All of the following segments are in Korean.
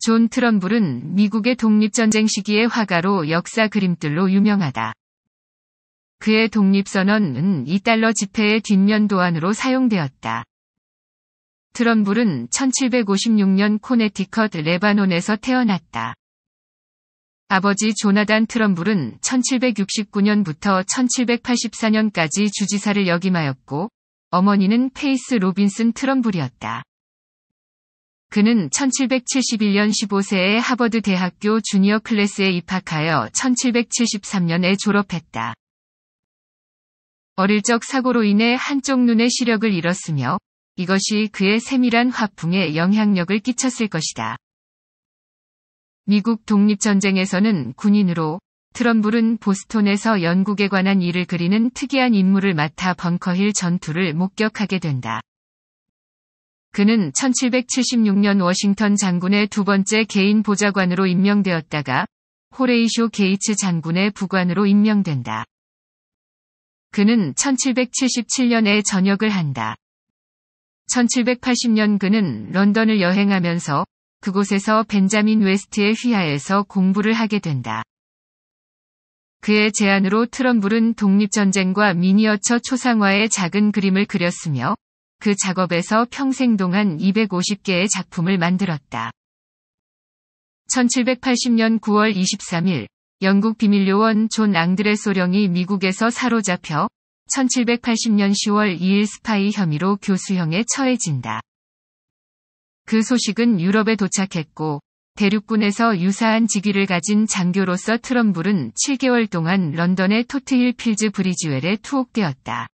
존트럼블은 미국의 독립전쟁 시기의 화가로 역사 그림들로 유명하다. 그의 독립선언은 2달러 지폐의 뒷면 도안으로 사용되었다. 트럼블은 1756년 코네티컷 레바논에서 태어났다. 아버지 조나단 트럼블은 1769년부터 1784년까지 주지사를 역임하였고, 어머니는 페이스 로빈슨 트럼블이었다. 그는 1771년 15세에 하버드 대학교 주니어 클래스에 입학하여 1773년에 졸업했다. 어릴 적 사고로 인해 한쪽 눈의 시력을 잃었으며 이것이 그의 세밀한 화풍에 영향력을 끼쳤을 것이다. 미국 독립전쟁에서는 군인으로 트럼블은 보스톤에서 영국에 관한 일을 그리는 특이한 임무를 맡아 벙커힐 전투를 목격하게 된다. 그는 1776년 워싱턴 장군의 두 번째 개인 보좌관으로 임명되었다가 호레이쇼 게이츠 장군의 부관으로 임명된다. 그는 1777년에 전역을 한다. 1780년 그는 런던을 여행하면서 그곳에서 벤자민 웨스트의 휘하에서 공부를 하게 된다. 그의 제안으로 트럼블은 독립전쟁과 미니어처 초상화의 작은 그림을 그렸으며 그 작업에서 평생 동안 250개의 작품을 만들었다. 1780년 9월 23일 영국 비밀요원 존 앙드레 소령이 미국에서 사로잡혀 1780년 10월 2일 스파이 혐의로 교수형에 처해진다. 그 소식은 유럽에 도착했고 대륙군에서 유사한 직위를 가진 장교로서 트럼블은 7개월 동안 런던의 토트힐 필즈 브리지웰에 투옥되었다.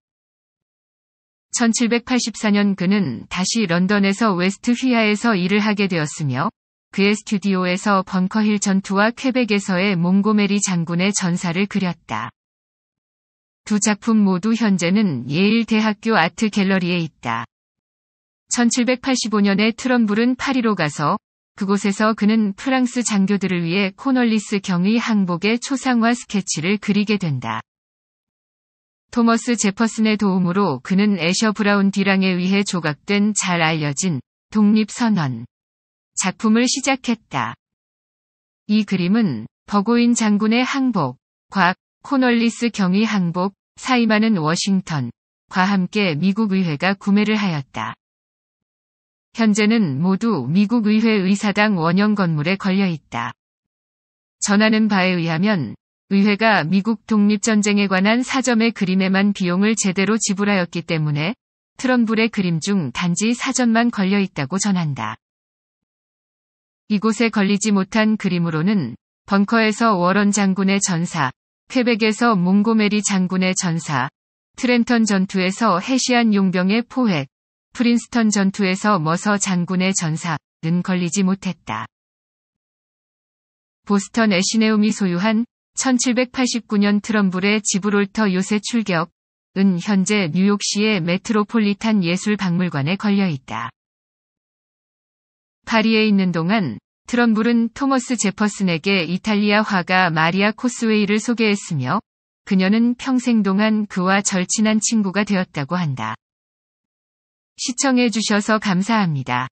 1784년 그는 다시 런던에서 웨스트 휘하에서 일을 하게 되었으며 그의 스튜디오에서 벙커힐 전투와 쾌백에서의 몽고메리 장군의 전사를 그렸다. 두 작품 모두 현재는 예일 대학교 아트 갤러리에 있다. 1785년에 트럼블은 파리로 가서 그곳에서 그는 프랑스 장교들을 위해 코널리스 경의 항복의 초상화 스케치를 그리게 된다. 토머스 제퍼슨의 도움으로 그는 애셔 브라운 디랑에 의해 조각된 잘 알려진 독립선언 작품을 시작했다. 이 그림은 버고인 장군의 항복, 곽, 코널리스 경위 항복, 사이마는 워싱턴과 함께 미국 의회가 구매를 하였다. 현재는 모두 미국 의회 의사당 원형 건물에 걸려 있다. 전하는 바에 의하면 의회가 미국 독립전쟁에 관한 사점의 그림에만 비용을 제대로 지불하였기 때문에 트럼블의 그림 중 단지 사점만 걸려 있다고 전한다. 이곳에 걸리지 못한 그림으로는 벙커에서 워런 장군의 전사, 퀘벡에서 몽고메리 장군의 전사, 트렌턴 전투에서 해시안 용병의 포획, 프린스턴 전투에서 머서 장군의 전사는 걸리지 못했다. 보스턴 애시네움이 소유한 1789년 트럼블의 지브롤터 요새 출격은 현재 뉴욕시의 메트로폴리탄 예술박물관에 걸려 있다. 파리에 있는 동안 트럼블은 토머스 제퍼슨에게 이탈리아 화가 마리아 코스웨이를 소개했으며 그녀는 평생 동안 그와 절친한 친구가 되었다고 한다. 시청해주셔서 감사합니다.